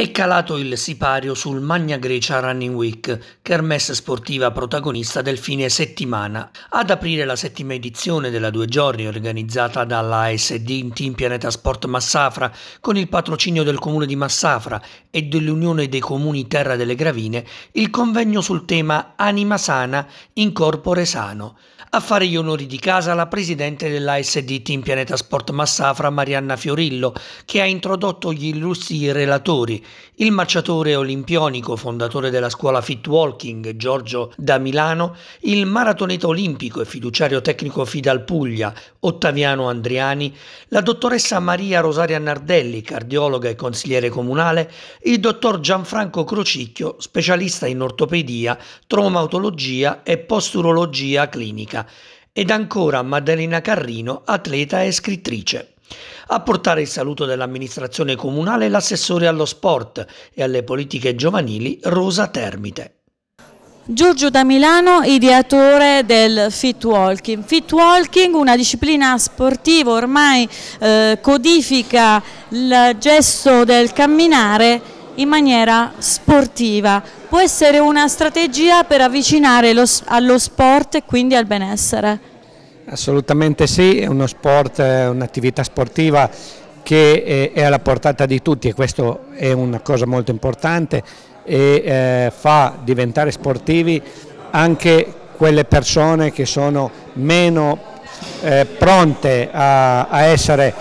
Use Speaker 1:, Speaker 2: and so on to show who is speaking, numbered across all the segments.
Speaker 1: È calato il sipario sul Magna Grecia Running Week, kermesse sportiva protagonista del fine settimana. Ad aprire la settima edizione della due giorni organizzata dalla ASD in Team Pianeta Sport Massafra con il patrocinio del comune di Massafra e dell'Unione dei Comuni Terra delle Gravine, il convegno sul tema Anima sana in corpore sano. A fare gli onori di casa la presidente dell'ASD Team Pianeta Sport Massafra Marianna Fiorillo, che ha introdotto gli illustri relatori il marciatore olimpionico, fondatore della scuola Fit Walking, Giorgio da Milano, il maratoneta olimpico e fiduciario tecnico Fidal Puglia, Ottaviano Andriani, la dottoressa Maria Rosaria Nardelli, cardiologa e consigliere comunale, il dottor Gianfranco Crocicchio, specialista in ortopedia, traumatologia e posturologia clinica ed ancora Maddalena Carrino, atleta e scrittrice. A portare il saluto dell'amministrazione comunale l'assessore allo sport e alle politiche giovanili Rosa Termite.
Speaker 2: Giorgio da Milano, ideatore del fit walking. Fit walking, una disciplina sportiva, ormai eh, codifica il gesto del camminare in maniera sportiva. Può essere una strategia per avvicinare lo, allo sport e quindi al benessere.
Speaker 3: Assolutamente sì, è uno sport, un'attività sportiva che eh, è alla portata di tutti e questo è una cosa molto importante e eh, fa diventare sportivi anche quelle persone che sono meno eh, pronte a, essere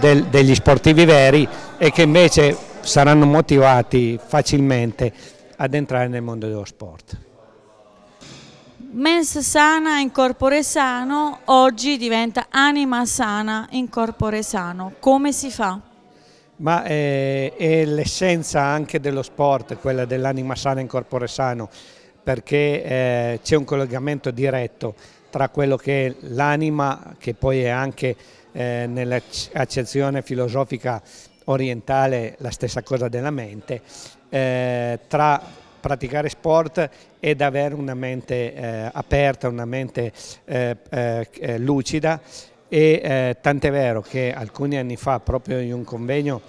Speaker 3: degli sportivi veri e che invece saranno motivati facilmente ad entrare nel mondo dello sport.
Speaker 2: Mens sana in corpore sano oggi diventa anima sana in corpore sano. Come si fa?
Speaker 3: Ma è, eh, è l'essenza anche dello sport, quella dell'anima sana in corpore sano, perché eh, c'è un collegamento diretto tra quello che è l'anima, che poi è anche eh, nell'accezione filosofica orientale la stessa cosa della mente, eh, tra praticare sport ed avere una mente eh, aperta, una mente eh, eh, eh lucida e eh, tant'è vero che alcuni anni fa proprio in un convegno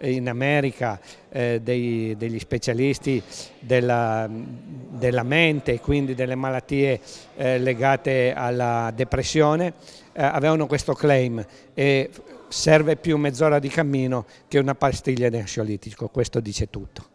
Speaker 3: in America eh, dei, degli specialisti della, della mente e quindi delle malattie eh, legate alla depressione eh, avevano questo claim e serve più mezz'ora di cammino che una pastiglia di ansiolitico, questo dice tutto.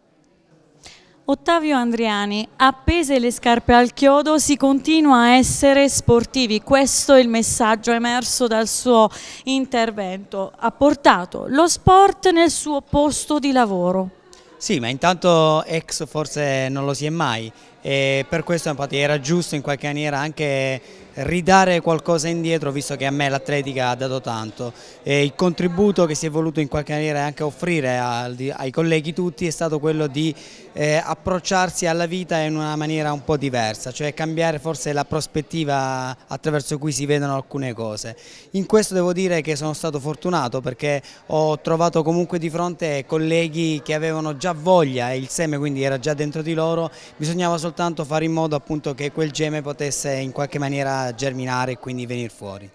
Speaker 2: Ottavio Andriani, appese le scarpe al chiodo si continua a essere sportivi, questo è il messaggio emerso dal suo intervento, ha portato lo sport nel suo posto di lavoro.
Speaker 1: Sì, ma intanto ex forse non lo si è mai e per questo infatti era giusto in qualche maniera anche ridare qualcosa indietro visto che a me l'atletica ha dato tanto e il contributo che si è voluto in qualche maniera anche offrire ai colleghi tutti è stato quello di eh, approcciarsi alla vita in una maniera un po' diversa, cioè cambiare forse la prospettiva attraverso cui si vedono alcune cose. In questo devo dire che sono stato fortunato perché ho trovato comunque di fronte colleghi che avevano già voglia e il seme quindi era già dentro di loro, bisognava soltanto fare in modo appunto che quel geme potesse in qualche maniera germinare e quindi venire fuori.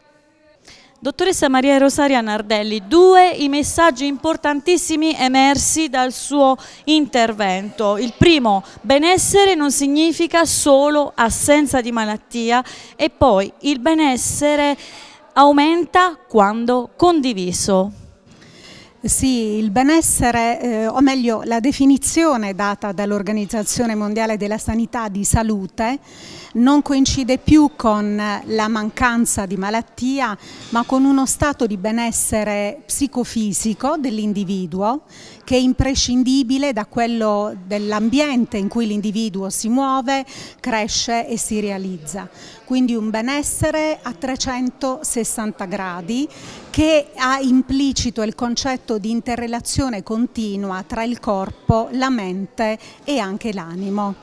Speaker 2: Dottoressa Maria Rosaria Nardelli, due i messaggi importantissimi emersi dal suo intervento. Il primo, benessere non significa solo assenza di malattia e poi il benessere
Speaker 4: aumenta quando condiviso. Sì, il benessere, eh, o meglio la definizione data dall'Organizzazione Mondiale della Sanità di salute, non coincide più con la mancanza di malattia, ma con uno stato di benessere psicofisico dell'individuo che è imprescindibile da quello dell'ambiente in cui l'individuo si muove, cresce e si realizza. Quindi un benessere a 360 gradi che ha implicito il concetto rapporto di interrelazione continua tra il corpo, la mente e anche l'animo.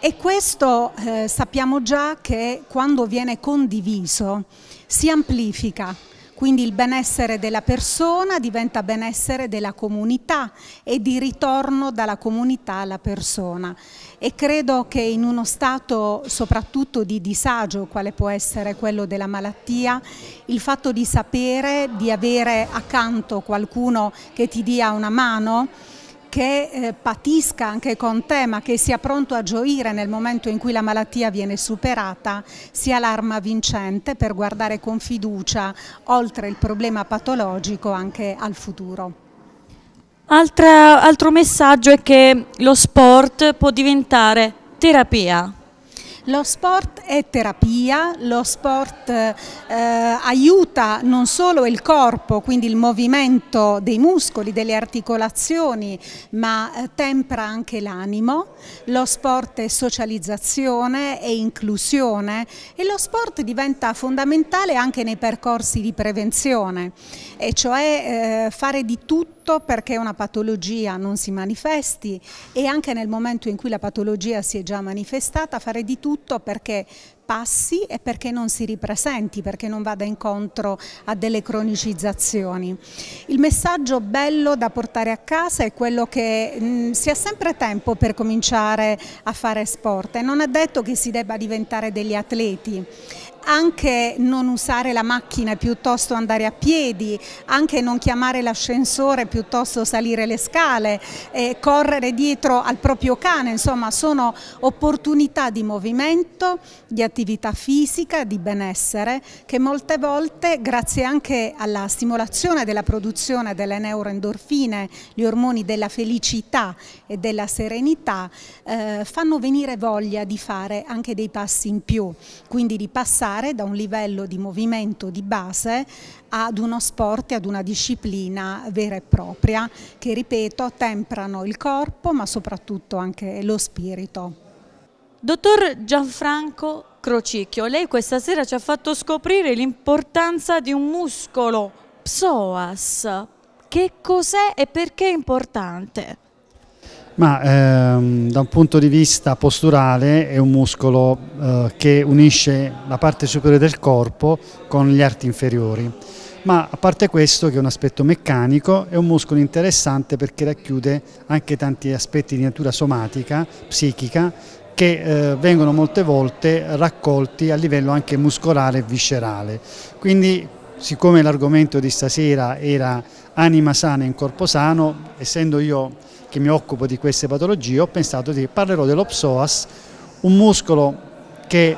Speaker 4: E questo eh, sappiamo già che quando viene condiviso si amplifica, quindi il benessere della persona diventa benessere della comunità e di ritorno dalla comunità alla persona. E credo che in uno stato soprattutto di disagio, quale può essere quello della malattia, il fatto di sapere, di avere accanto qualcuno che ti dia una mano, che eh, patisca anche con te ma che sia pronto a gioire nel momento in cui la malattia viene superata sia l'arma vincente per guardare con fiducia oltre il problema patologico anche al futuro.
Speaker 2: Altra, altro messaggio è che lo sport può diventare terapia.
Speaker 4: Lo sport è terapia, lo sport eh, aiuta non solo il corpo, quindi il movimento dei muscoli, delle articolazioni, ma eh, tempra anche l'animo, lo sport è socializzazione e inclusione e lo sport diventa fondamentale anche nei percorsi di prevenzione, e cioè eh, fare di tutto perché una patologia non si manifesti e anche nel momento in cui la patologia si è già manifestata fare di tutto perché passi e perché non si ripresenti, perché non vada incontro a delle cronicizzazioni. Il messaggio bello da portare a casa è quello che mh, mm, si ha sempre tempo per cominciare a fare sport e non è detto che si debba diventare degli atleti anche non usare la macchina piuttosto andare a piedi, anche non chiamare l'ascensore piuttosto salire le scale, eh, correre dietro al proprio cane, insomma sono opportunità di movimento, di attività fisica, di benessere che molte volte grazie anche alla stimolazione della produzione delle neuroendorfine, gli ormoni della felicità e della serenità eh, fanno venire voglia di fare anche dei passi in più, quindi di passare passare da un livello di movimento di base ad uno sport e ad una disciplina vera e propria che, ripeto, temprano il corpo ma soprattutto anche lo spirito. Dottor Gianfranco
Speaker 2: Crocicchio, lei questa sera ci ha fatto scoprire l'importanza di un muscolo psoas. Che cos'è e perché è importante?
Speaker 3: Ma ehm, da un punto di vista posturale è un muscolo eh, che unisce la parte superiore del corpo con gli arti inferiori. Ma a parte questo, che è un aspetto meccanico, è un muscolo interessante perché racchiude anche tanti aspetti di natura somatica, psichica, che eh, vengono molte volte raccolti a livello anche muscolare e viscerale. Quindi, siccome l'argomento di stasera era anima sana in corpo sano, essendo io che mi occupo di queste patologie, ho pensato di parlerò dello psoas, un muscolo che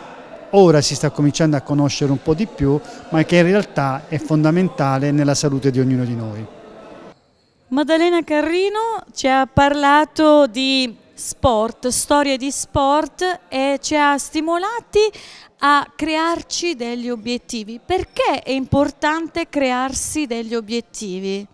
Speaker 3: ora si sta cominciando a conoscere un po' di più, ma che in realtà è fondamentale nella salute di ognuno di noi.
Speaker 2: Maddalena Carrino ci ha parlato di sport, storie di sport e ci ha stimolati a crearci degli obiettivi. Perché è importante crearsi degli obiettivi?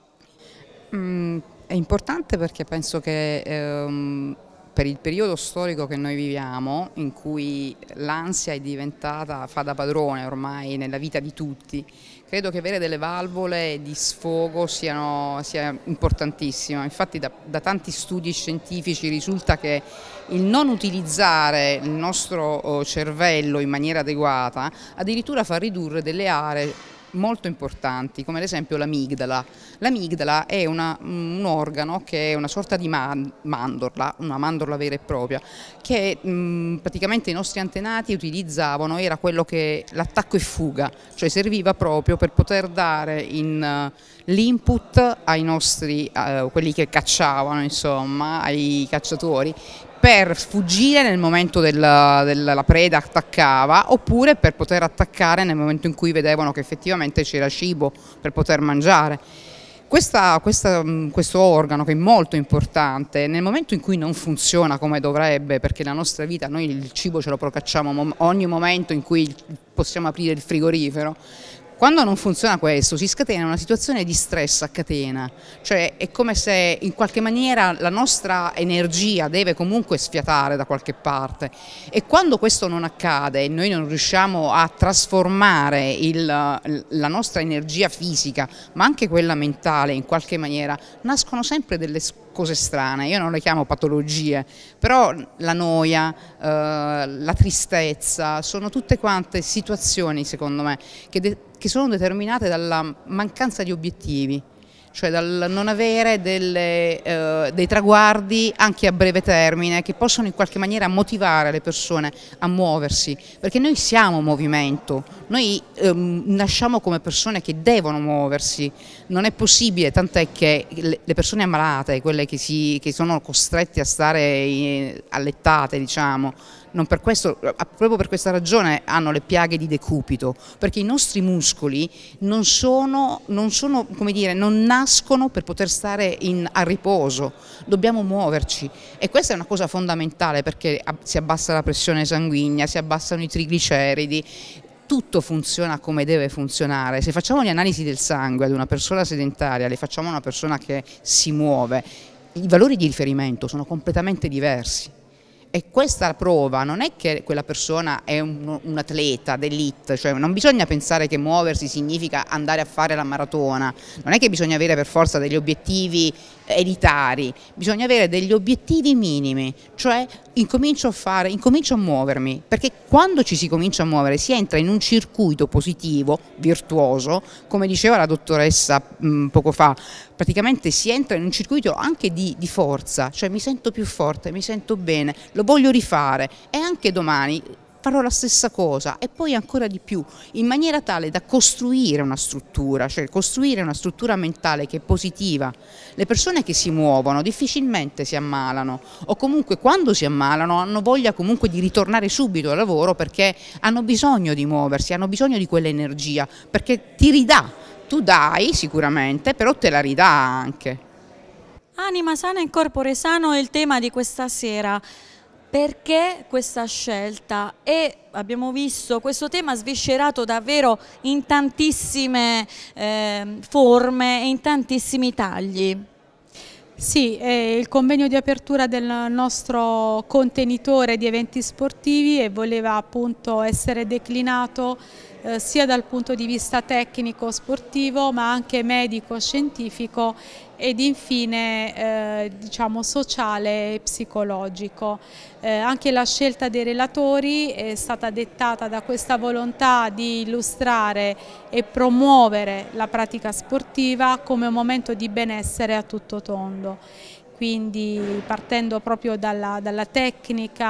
Speaker 5: Mm è importante perché penso che ehm, per il periodo storico che noi viviamo, in cui l'ansia è diventata fa da padrone ormai nella vita di tutti, credo che avere delle valvole di sfogo siano, sia importantissimo. Infatti da, da, tanti studi scientifici risulta che il non utilizzare il nostro oh, cervello in maniera adeguata addirittura fa ridurre delle aree molto importanti, come ad esempio l'amigdala. L'amigdala è una, mm, un organo che è una sorta di mandorla, una mandorla vera e propria, che mh, mm, praticamente i nostri antenati utilizzavano, era quello che l'attacco e fuga, cioè serviva proprio per poter dare uh, l'input ai nostri, uh, quelli che cacciavano, insomma, ai cacciatori, per sfuggire nel momento della, della preda attaccava oppure per poter attaccare nel momento in cui vedevano che effettivamente c'era cibo per poter mangiare. Questa, questa, mm, questo organo che è molto importante, nel momento in cui non funziona come dovrebbe, perché la nostra vita, noi il cibo ce lo procacciamo ogni momento in cui possiamo aprire il frigorifero, quando non funziona questo si scatena una situazione di stress a catena, cioè è come se in qualche maniera la nostra energia deve comunque sfiatare da qualche parte e quando questo non accade e noi non riusciamo a trasformare il, la nostra energia fisica ma anche quella mentale in qualche maniera, nascono sempre delle cose strane, io non le chiamo patologie, però la noia, eh, la tristezza, sono tutte quante situazioni secondo me che, che sono determinate dalla mancanza di obiettivi cioè dal non avere delle, eh, dei traguardi anche a breve termine che possono in qualche maniera motivare le persone a muoversi, perché noi siamo movimento, noi ehm, nasciamo come persone che devono muoversi, non è possibile, tant'è che le persone ammalate, quelle che, si, che sono costrette a stare allettate, diciamo, per questo, proprio per questa ragione hanno le piaghe di decupito, perché i nostri muscoli non sono, non sono come dire, non nascono nascono per poter stare in, a riposo, dobbiamo muoverci e questa è una cosa fondamentale perché si abbassa la pressione sanguigna, si abbassano i trigliceridi, tutto funziona come deve funzionare. Se facciamo le analisi del sangue ad una persona sedentaria, le facciamo a una persona che si muove, i valori di riferimento sono completamente diversi. E questa prova non è che quella persona è un, un atleta d'elite, cioè non bisogna pensare che muoversi significa andare a fare la maratona, non è che bisogna avere per forza degli obiettivi elitari, bisogna avere degli obiettivi minimi, cioè incomincio a fare, incomincio a muovermi, perché quando ci si comincia a muovere si entra in un circuito positivo, virtuoso, come diceva la dottoressa mh, mm, poco fa, praticamente si entra in un circuito anche di, di forza, cioè mi sento più forte, mi sento bene, lo voglio rifare e anche domani farò la stessa cosa e poi ancora di più, in maniera tale da costruire una struttura, cioè costruire una struttura mentale che è positiva. Le persone che si muovono difficilmente si ammalano o comunque quando si ammalano hanno voglia comunque di ritornare subito al lavoro perché hanno bisogno di muoversi, hanno bisogno di quell'energia perché ti ridà. Tu dai sicuramente, però te la ridà anche.
Speaker 2: Anima sana e corpore sano è il tema di questa sera. Perché questa scelta? E abbiamo visto questo tema sviscerato davvero in tantissime
Speaker 6: eh, forme e in tantissimi tagli. Sì, eh, il convegno di apertura del nostro contenitore di eventi sportivi e voleva appunto essere declinato eh, sia dal punto di vista tecnico sportivo ma anche medico scientifico ed infine eh, diciamo sociale e psicologico. Eh, anche la scelta dei relatori è stata dettata da questa volontà di illustrare e promuovere la pratica sportiva come un momento di benessere a tutto tondo quindi partendo proprio dalla, dalla tecnica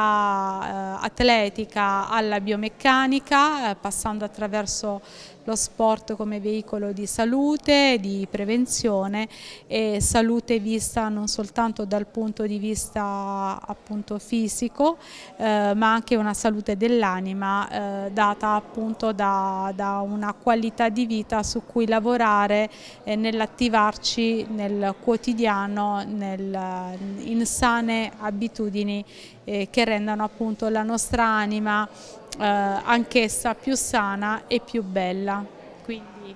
Speaker 6: eh, atletica alla biomeccanica, eh, passando attraverso lo sport come veicolo di salute, di prevenzione e salute vista non soltanto dal punto di vista appunto fisico eh, ma anche una salute dell'anima eh, data appunto da, da, una qualità di vita su cui lavorare eh, nell'attivarci nel quotidiano nel, in sane abitudini eh, che rendano appunto la nostra anima eh, anch'essa più sana e più bella. Quindi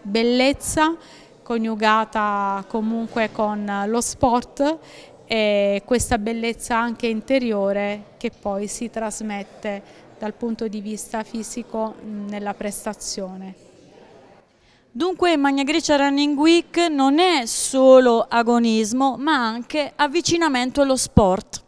Speaker 6: bellezza coniugata comunque con lo sport e questa bellezza anche interiore che poi si trasmette dal punto di vista fisico nella prestazione.
Speaker 2: Dunque Magna Grecia Running Week non è solo agonismo ma anche avvicinamento allo sport.